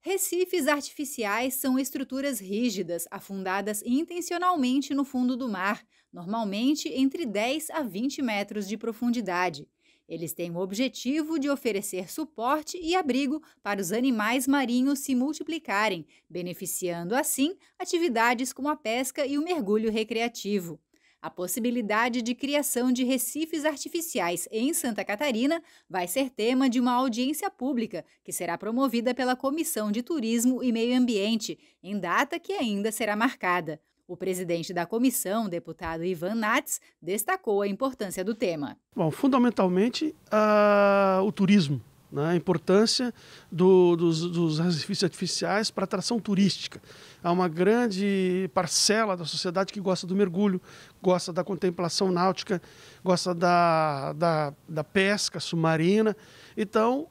Recifes artificiais são estruturas rígidas, afundadas intencionalmente no fundo do mar, normalmente entre 10 a 20 metros de profundidade. Eles têm o objetivo de oferecer suporte e abrigo para os animais marinhos se multiplicarem, beneficiando assim atividades como a pesca e o mergulho recreativo. A possibilidade de criação de recifes artificiais em Santa Catarina vai ser tema de uma audiência pública que será promovida pela Comissão de Turismo e Meio Ambiente, em data que ainda será marcada. O presidente da comissão, deputado Ivan Nats, destacou a importância do tema. Bom, fundamentalmente, uh, o turismo né, a importância do, dos, dos artifícios artificiais para atração turística. Há uma grande parcela da sociedade que gosta do mergulho, gosta da contemplação náutica, gosta da, da, da pesca submarina. Então,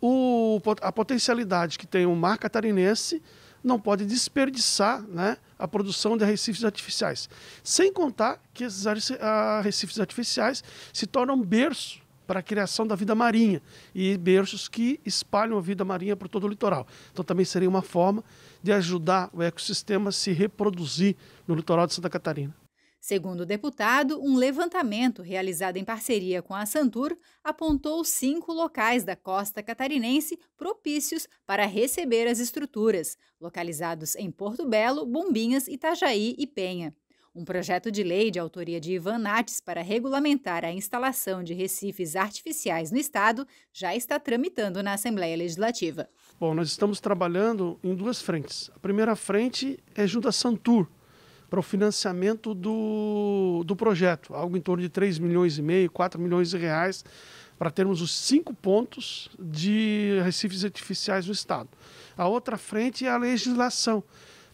o, a potencialidade que tem o mar catarinense não pode desperdiçar né, a produção de arrecifes artificiais. Sem contar que esses ah, arrecifes artificiais se tornam berço para a criação da vida marinha e berços que espalham a vida marinha por todo o litoral. Então também seria uma forma de ajudar o ecossistema a se reproduzir no litoral de Santa Catarina. Segundo o deputado, um levantamento realizado em parceria com a Santur apontou cinco locais da costa catarinense propícios para receber as estruturas, localizados em Porto Belo, Bombinhas, Itajaí e Penha. Um projeto de lei de autoria de Ivan Nates para regulamentar a instalação de recifes artificiais no Estado já está tramitando na Assembleia Legislativa. Bom, nós estamos trabalhando em duas frentes. A primeira frente é junto à Santur, para o financiamento do, do projeto, algo em torno de 3 milhões e meio, 4 milhões de reais, para termos os cinco pontos de recifes artificiais no Estado. A outra frente é a legislação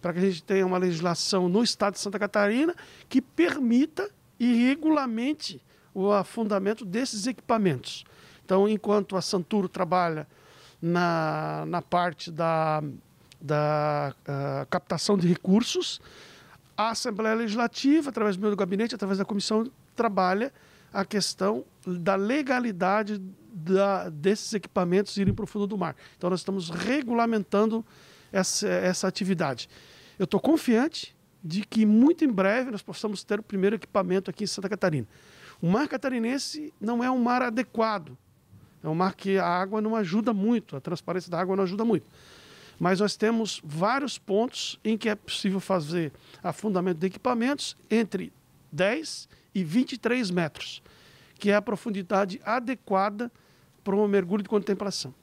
para que a gente tenha uma legislação no estado de Santa Catarina que permita e regulamente o afundamento desses equipamentos. Então, enquanto a Santuro trabalha na, na parte da, da uh, captação de recursos, a Assembleia Legislativa, através do meu gabinete, através da comissão, trabalha a questão da legalidade da, desses equipamentos irem para o fundo do mar. Então, nós estamos regulamentando essa, essa atividade. Eu estou confiante de que muito em breve nós possamos ter o primeiro equipamento aqui em Santa Catarina. O mar catarinense não é um mar adequado. É um mar que a água não ajuda muito, a transparência da água não ajuda muito. Mas nós temos vários pontos em que é possível fazer afundamento de equipamentos entre 10 e 23 metros, que é a profundidade adequada para um mergulho de contemplação.